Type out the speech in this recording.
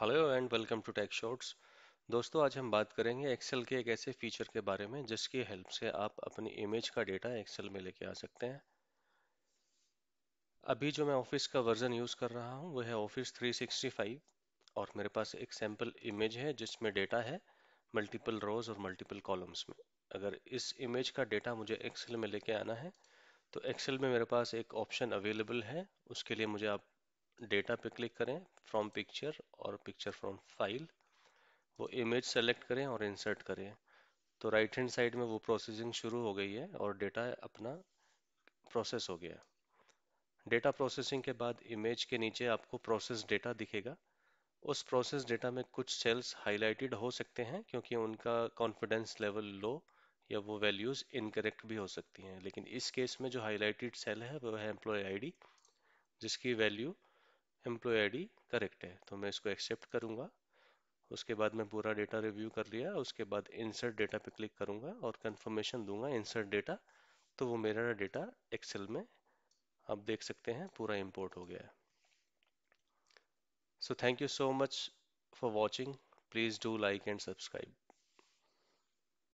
hello and welcome to tech shorts दोस्तों आज हम बात करेंगे एक्सेल के एक ऐसे फीचर के बारे में जिसकी हेल्प से आप अपनी इमेज का डेटा एक्सेल में लेके आ सकते हैं अभी जो मैं ऑफिस का वर्जन यूज़ कर रहा हूँ वह है ऑफिस 365 और मेरे पास एक सैम्पल इमेज है जिसमें डेटा है मल्टीपल रोज और मल्टीपल कॉलम्स में अगर इस इमेज का डेटा मुझे एक्सेल में लेके आना है तो एक्सेल में मेरे पास एक ऑप्शन अवेलेबल है उसके लिए मुझे आप डेटा पे क्लिक करें फ्रॉम पिक्चर और पिक्चर फ्रॉम फाइल वो इमेज सेलेक्ट करें और इंसर्ट करें तो राइट हैंड साइड में वो प्रोसेसिंग शुरू हो गई है और डेटा अपना प्रोसेस हो गया डेटा प्रोसेसिंग के बाद इमेज के नीचे आपको प्रोसेस डेटा दिखेगा उस प्रोसेस डेटा में कुछ सेल्स हाईलाइटेड हो सकते हैं क्योंकि उनका कॉन्फिडेंस लेवल लो या वो वैल्यूज़ इनकरेक्ट भी हो सकती हैं लेकिन इस केस में जो हाईलाइटेड सेल है वह है एम्प्लॉय आईडी जिसकी वैल्यू एम्प्लॉय आईडी करेक्ट है तो मैं इसको एक्सेप्ट करूँगा उसके बाद मैं पूरा डेटा रिव्यू कर लिया उसके बाद इंसर्ट डेटा पे क्लिक करूँगा और कंफर्मेशन दूंगा इंसर्ट डेटा तो वो मेरा डेटा एक्सेल में आप देख सकते हैं पूरा इंपोर्ट हो गया है so thank you so much for watching please do like and subscribe